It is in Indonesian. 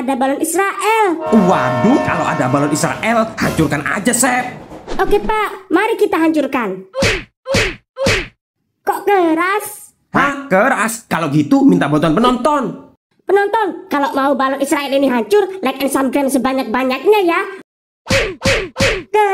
ada balon Israel. Waduh, kalau ada balon Israel, hancurkan aja, Sep. Oke, Pak. Mari kita hancurkan. Kok keras? Hah? Keras? Kalau gitu minta bantuan penonton. Penonton, kalau mau balon Israel ini hancur, like and subscribe sebanyak-banyaknya ya. Ke